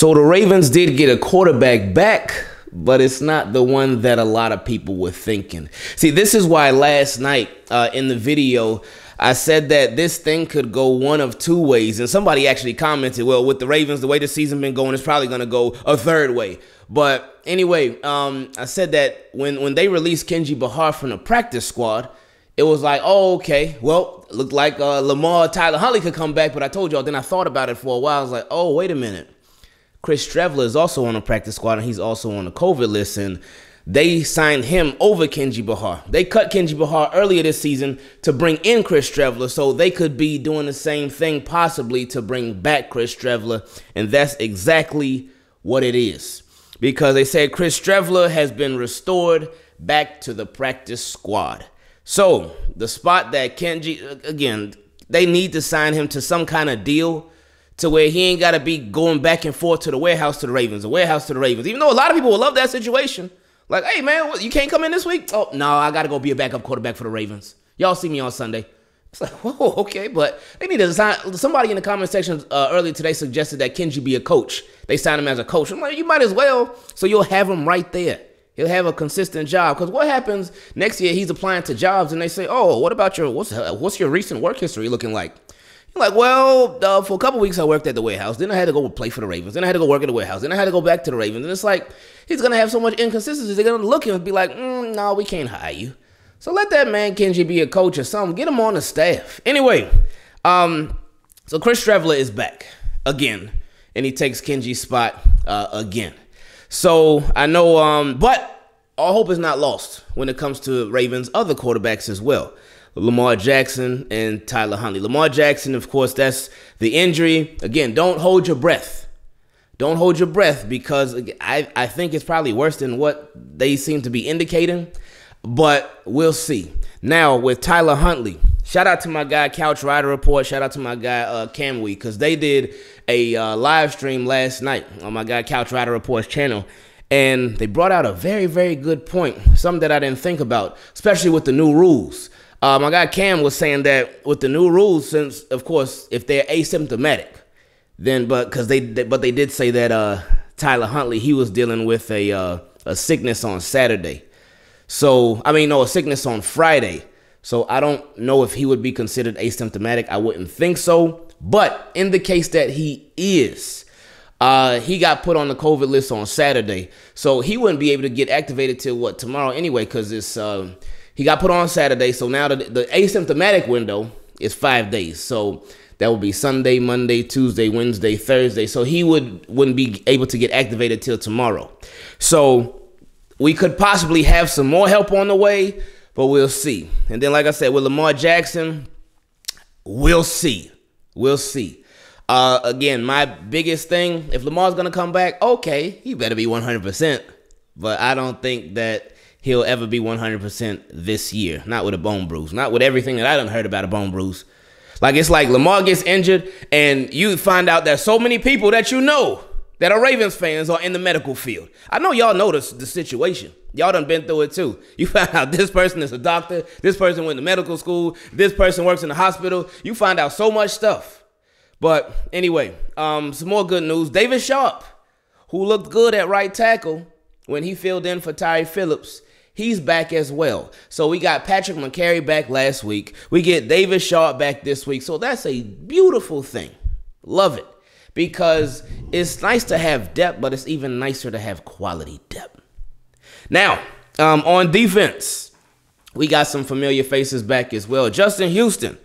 So the Ravens did get a quarterback back, but it's not the one that a lot of people were thinking. See, this is why last night uh, in the video, I said that this thing could go one of two ways. And somebody actually commented, well, with the Ravens, the way the season been going, it's probably going to go a third way. But anyway, um, I said that when, when they released Kenji Bahar from the practice squad, it was like, oh, okay, well, looked like uh, Lamar Tyler Huntley could come back. But I told y'all, then I thought about it for a while. I was like, oh, wait a minute. Chris Trevler is also on the practice squad and he's also on the COVID list. And they signed him over Kenji Bahar. They cut Kenji Bahar earlier this season to bring in Chris Trevler, so they could be doing the same thing possibly to bring back Chris Trevler, and that's exactly what it is. Because they said Chris Trevler has been restored back to the practice squad. So, the spot that Kenji, again, they need to sign him to some kind of deal to where he ain't got to be going back and forth to the warehouse to the Ravens, the warehouse to the Ravens. Even though a lot of people will love that situation. Like, hey, man, what, you can't come in this week? Oh, no, I got to go be a backup quarterback for the Ravens. Y'all see me on Sunday. It's like, whoa, okay, but they need to sign. Somebody in the comment section uh, earlier today suggested that Kenji be a coach. They signed him as a coach. I'm like, you might as well. So you'll have him right there. He'll have a consistent job. Because what happens next year? He's applying to jobs, and they say, "Oh, what about your what's what's your recent work history looking like?" You're like, well, uh, for a couple weeks I worked at the warehouse. Then I had to go play for the Ravens. Then I had to go work at the warehouse. Then I had to go back to the Ravens. And it's like, he's going to have so much inconsistency. They're going to look at him and be like, mm, no, we can't hire you. So let that man Kenji be a coach or something. Get him on the staff. Anyway, um, so Chris Trevler is back again, and he takes Kenji's spot uh, again. So I know, um, but all hope is not lost when it comes to Ravens' other quarterbacks as well. Lamar Jackson and Tyler Huntley. Lamar Jackson, of course, that's the injury. Again, don't hold your breath. Don't hold your breath because I, I think it's probably worse than what they seem to be indicating, but we'll see. Now, with Tyler Huntley, shout out to my guy Couch Rider Report, shout out to my guy uh, Camwe, because they did a uh, live stream last night on my guy Couch Rider Report's channel and they brought out a very very good point something that i didn't think about especially with the new rules uh, my guy Cam was saying that with the new rules, since of course if they're asymptomatic, then but because they, they, but they did say that uh, Tyler Huntley he was dealing with a uh, a sickness on Saturday, so I mean no a sickness on Friday. So I don't know if he would be considered asymptomatic. I wouldn't think so, but in the case that he is. Uh, he got put on the COVID list on Saturday, so he wouldn't be able to get activated till what tomorrow anyway, because it's uh, he got put on Saturday, so now the, the asymptomatic window is five days. So that would be Sunday, Monday, Tuesday, Wednesday, Thursday. So he would wouldn't be able to get activated till tomorrow. So we could possibly have some more help on the way, but we'll see. And then, like I said, with Lamar Jackson, we'll see. We'll see. Uh, again, my biggest thing, if Lamar's going to come back, okay, he better be 100%. But I don't think that he'll ever be 100% this year. Not with a bone bruise. Not with everything that I done heard about a bone bruise. Like it's like Lamar gets injured and you find out that so many people that you know that are Ravens fans are in the medical field. I know y'all know this, the situation. Y'all done been through it too. You find out this person is a doctor, this person went to medical school, this person works in the hospital. You find out so much stuff. But anyway, um, some more good news. David Sharp, who looked good at right tackle when he filled in for Ty Phillips, He's back as well. So we got Patrick McCary back last week. We get David Shaw back this week. So that's a beautiful thing. Love it. Because it's nice to have depth, but it's even nicer to have quality depth. Now, um, on defense, we got some familiar faces back as well. Justin Houston.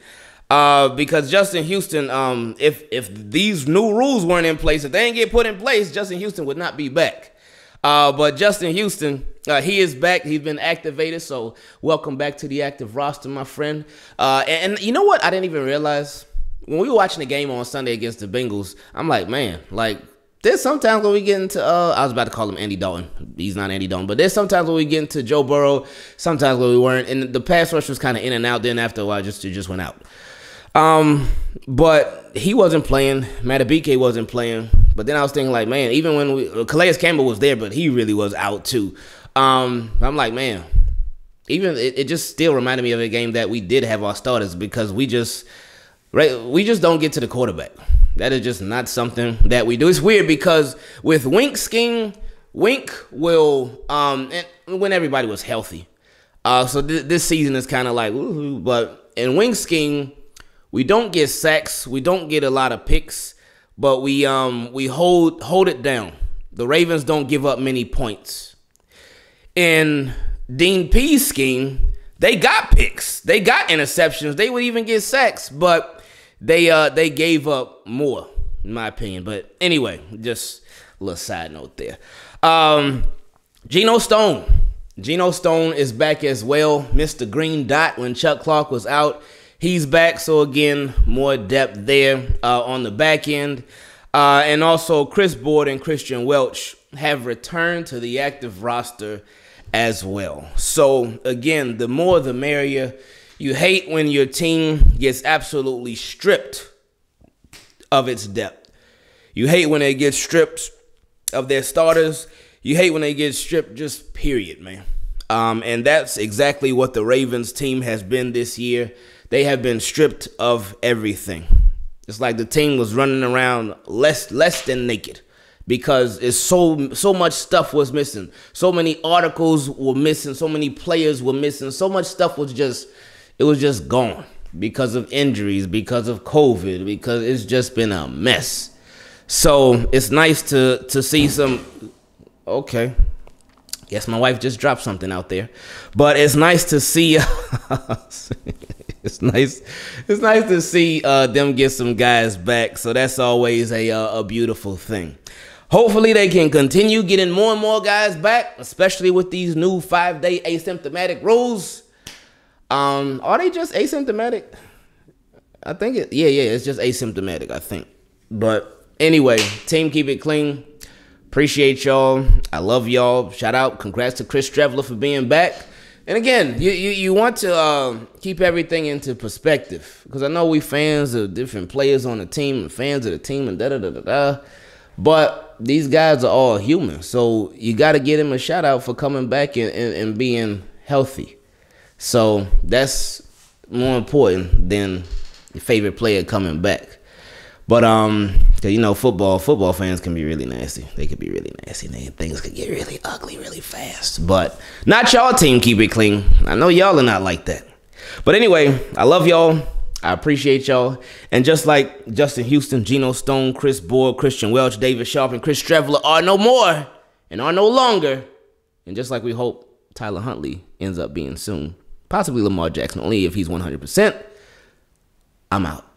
Uh, because Justin Houston, um, if if these new rules weren't in place, if they didn't get put in place, Justin Houston would not be back. Uh, but Justin Houston, uh, he is back. He's been activated. So welcome back to the active roster, my friend. Uh, and, and you know what? I didn't even realize when we were watching the game on Sunday against the Bengals. I'm like, man, like there's sometimes when we get into uh, I was about to call him Andy Dalton. He's not Andy Dalton, but there's sometimes when we get into Joe Burrow, sometimes when we weren't. And the pass rush was kind of in and out. Then after a while, just it just went out. Um, but he wasn't playing. Matabike wasn't playing. But then I was thinking like, man, even when we, uh, Calais Campbell was there, but he really was out too. Um, I'm like, man, even it, it, just still reminded me of a game that we did have our starters because we just right we just don't get to the quarterback. That is just not something that we do. It's weird because with Wink scheme, Wink will um when everybody was healthy. Uh, so th- this season is kind of like, but in Wink scheme, we don't get sacks, we don't get a lot of picks but we um we hold hold it down. The Ravens don't give up many points. In Dean P's scheme, they got picks, they got interceptions, they would even get sacks, but they uh they gave up more, in my opinion. But anyway, just a little side note there. Um, Geno Stone, Geno Stone is back as well. Mr. Green Dot when Chuck Clark was out. He's back, so again, more depth there uh, on the back end. Uh, and also, Chris Board and Christian Welch have returned to the active roster as well. So, again, the more the merrier. You hate when your team gets absolutely stripped of its depth. You hate when they get stripped of their starters. You hate when they get stripped, just period, man. Um, and that's exactly what the Ravens team has been this year they have been stripped of everything. It's like the team was running around less less than naked because it's so so much stuff was missing. So many articles were missing, so many players were missing, so much stuff was just it was just gone because of injuries, because of COVID, because it's just been a mess. So it's nice to to see some okay. Yes, my wife just dropped something out there. But it's nice to see it's nice. It's nice to see uh, them get some guys back. So that's always a uh, a beautiful thing. Hopefully they can continue getting more and more guys back, especially with these new five day asymptomatic rules. Um, are they just asymptomatic? I think it. Yeah, yeah. It's just asymptomatic. I think. But anyway, team, keep it clean. Appreciate y'all. I love y'all. Shout out. Congrats to Chris Traveller for being back. And again, you, you, you want to um, keep everything into perspective because I know we fans of different players on the team and fans of the team and da da da da But these guys are all human, so you got to give them a shout out for coming back and, and, and being healthy. So that's more important than your favorite player coming back. But um, you know football, football fans can be really nasty. They could be really nasty. They, things could get really ugly really fast. But not y'all team keep it clean. I know y'all are not like that. But anyway, I love y'all. I appreciate y'all. And just like Justin Houston, Geno Stone, Chris Boyd, Christian Welch, David Sharp, and Chris Trevler are no more and are no longer. And just like we hope Tyler Huntley ends up being soon, possibly Lamar Jackson, only if he's 100%. I'm out.